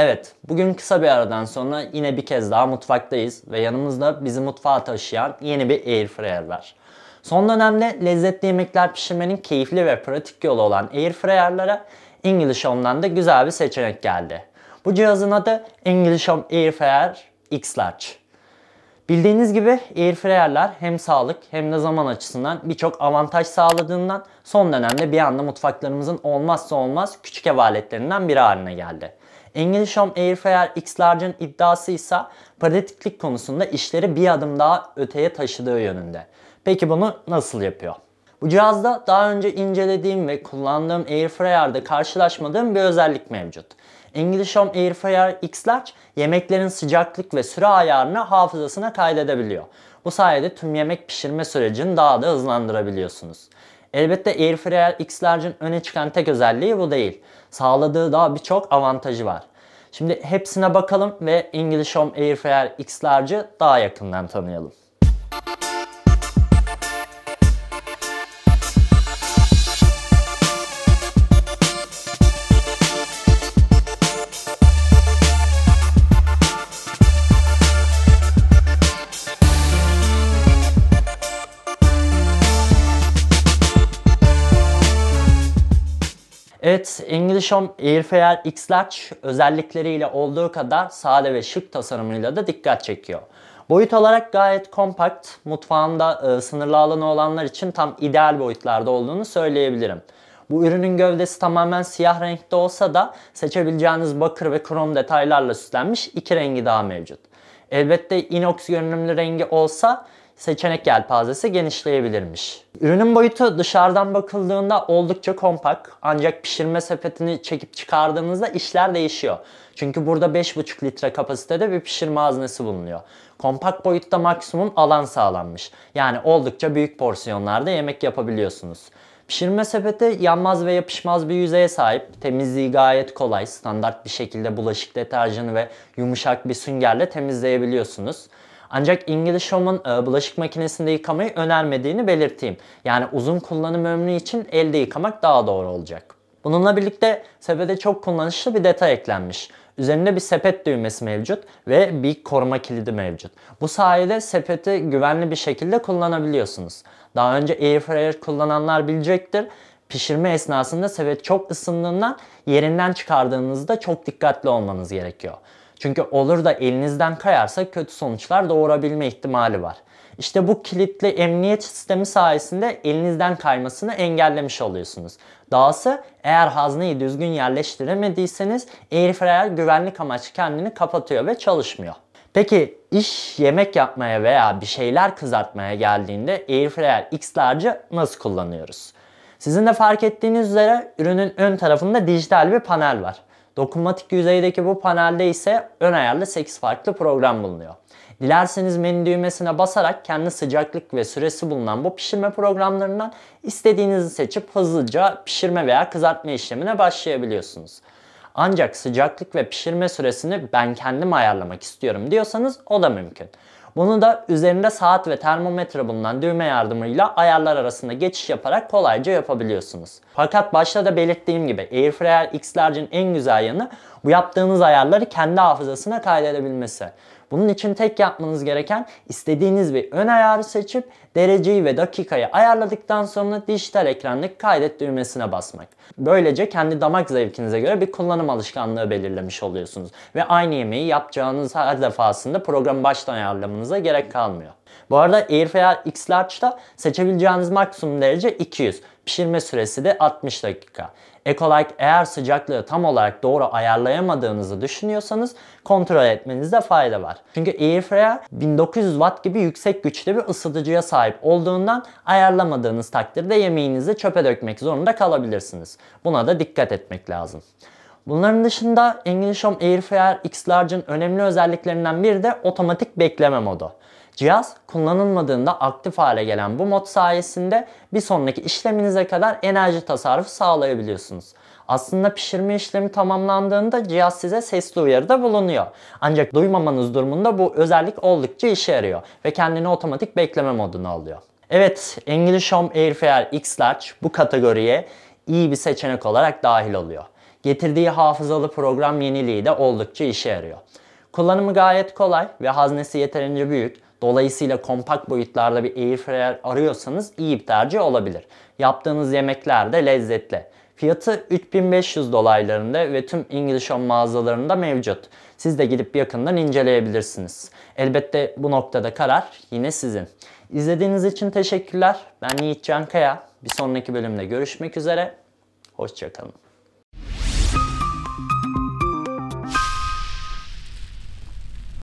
Evet, bugün kısa bir aradan sonra yine bir kez daha mutfaktayız ve yanımızda bizi mutfağa taşıyan yeni bir airfryer var. Son dönemde lezzetli yemekler pişirmenin keyifli ve pratik yolu olan airfryerlara English Home'dan da güzel bir seçenek geldi. Bu cihazın adı English Home Airfryer X-Large. Bildiğiniz gibi airfryerler hem sağlık hem de zaman açısından birçok avantaj sağladığından son dönemde bir anda mutfaklarımızın olmazsa olmaz küçük ev aletlerinden biri haline geldi. Engelsham Airfryer X-Large'ın iddiası ise pratiklik konusunda işleri bir adım daha öteye taşıdığı yönünde. Peki bunu nasıl yapıyor? Bu cihazda daha önce incelediğim ve kullandığım Airfryer'de karşılaşmadığım bir özellik mevcut. English Home Airfryer X-Large yemeklerin sıcaklık ve süre ayarını hafızasına kaydedebiliyor. Bu sayede tüm yemek pişirme sürecini daha da hızlandırabiliyorsunuz. Elbette Airfryer X-Large'ın öne çıkan tek özelliği bu değil. Sağladığı daha birçok avantajı var. Şimdi hepsine bakalım ve English Home Air Fryer daha yakından tanıyalım. Evet, English Home Airfare X-Large özellikleriyle olduğu kadar sade ve şık tasarımıyla da dikkat çekiyor. Boyut olarak gayet kompakt, mutfağında e, sınırlı alanı olanlar için tam ideal boyutlarda olduğunu söyleyebilirim. Bu ürünün gövdesi tamamen siyah renkte olsa da seçebileceğiniz bakır ve krom detaylarla süslenmiş iki rengi daha mevcut. Elbette inox görünümlü rengi olsa seçenek yelpazesi genişleyebilirmiş. Ürünün boyutu dışarıdan bakıldığında oldukça kompakt ancak pişirme sepetini çekip çıkardığınızda işler değişiyor. Çünkü burada 5,5 litre kapasitede bir pişirme haznesi bulunuyor. Kompakt boyutta maksimum alan sağlanmış. Yani oldukça büyük porsiyonlarda yemek yapabiliyorsunuz. Pişirme sepeti yanmaz ve yapışmaz bir yüzeye sahip. Temizliği gayet kolay. Standart bir şekilde bulaşık deterjanı ve yumuşak bir süngerle temizleyebiliyorsunuz. Ancak İngiliz Home'un e, bulaşık makinesinde yıkamayı önermediğini belirteyim. Yani uzun kullanım ömrü için elde yıkamak daha doğru olacak. Bununla birlikte sepete çok kullanışlı bir detay eklenmiş. Üzerinde bir sepet düğmesi mevcut ve bir koruma kilidi mevcut. Bu sayede sepeti güvenli bir şekilde kullanabiliyorsunuz. Daha önce airfryer kullananlar bilecektir. Pişirme esnasında sepet çok ısındığından yerinden çıkardığınızda çok dikkatli olmanız gerekiyor. Çünkü olur da elinizden kayarsa kötü sonuçlar doğurabilme ihtimali var. İşte bu kilitli emniyet sistemi sayesinde elinizden kaymasını engellemiş oluyorsunuz. Dahası eğer hazneyi düzgün yerleştiremediyseniz airfryer güvenlik amaçlı kendini kapatıyor ve çalışmıyor. Peki iş yemek yapmaya veya bir şeyler kızartmaya geldiğinde airfryer X'larcı nasıl kullanıyoruz? Sizin de fark ettiğiniz üzere ürünün ön tarafında dijital bir panel var. Dokunmatik yüzeydeki bu panelde ise ön ayarlı 8 farklı program bulunuyor. Dilerseniz menü düğmesine basarak kendi sıcaklık ve süresi bulunan bu pişirme programlarından istediğinizi seçip hızlıca pişirme veya kızartma işlemine başlayabiliyorsunuz. Ancak sıcaklık ve pişirme süresini ben kendim ayarlamak istiyorum diyorsanız o da mümkün. Bunu da üzerinde saat ve termometre bulunan düğme yardımıyla ayarlar arasında geçiş yaparak kolayca yapabiliyorsunuz. Fakat başta da belirttiğim gibi Airfryer X-Large'in en güzel yanı bu yaptığınız ayarları kendi hafızasına kaydedebilmesi. Bunun için tek yapmanız gereken istediğiniz bir ön ayarı seçip dereceyi ve dakikayı ayarladıktan sonra dijital ekrandaki kaydet düğmesine basmak. Böylece kendi damak zevkinize göre bir kullanım alışkanlığı belirlemiş oluyorsunuz ve aynı yemeği yapacağınız her defasında programı baştan ayarlamanıza gerek kalmıyor. Bu arada Airfare X Large'da seçebileceğiniz maksimum derece 200. Pişirme süresi de 60 dakika. Ek eğer sıcaklığı tam olarak doğru ayarlayamadığınızı düşünüyorsanız kontrol etmenizde fayda var. Çünkü airfryer 1900 watt gibi yüksek güçlü bir ısıtıcıya sahip olduğundan ayarlamadığınız takdirde yemeğinizi çöpe dökmek zorunda kalabilirsiniz. Buna da dikkat etmek lazım. Bunların dışında English Home Airfryer X-Large'ın önemli özelliklerinden biri de otomatik bekleme modu. Cihaz kullanılmadığında aktif hale gelen bu mod sayesinde bir sonraki işleminize kadar enerji tasarrufu sağlayabiliyorsunuz. Aslında pişirme işlemi tamamlandığında cihaz size sesli uyarıda bulunuyor. Ancak duymamanız durumunda bu özellik oldukça işe yarıyor ve kendini otomatik bekleme moduna alıyor. Evet, English Home Airfare X Large bu kategoriye iyi bir seçenek olarak dahil oluyor. Getirdiği hafızalı program yeniliği de oldukça işe yarıyor. Kullanımı gayet kolay ve haznesi yeterince büyük. Dolayısıyla kompakt boyutlarda bir airfryer arıyorsanız iyi bir tercih olabilir. Yaptığınız yemekler de lezzetli. Fiyatı 3500 dolaylarında ve tüm English Home mağazalarında mevcut. Siz de gidip yakından inceleyebilirsiniz. Elbette bu noktada karar yine sizin. İzlediğiniz için teşekkürler. Ben Yiğit Cankaya. Bir sonraki bölümde görüşmek üzere. Hoşçakalın.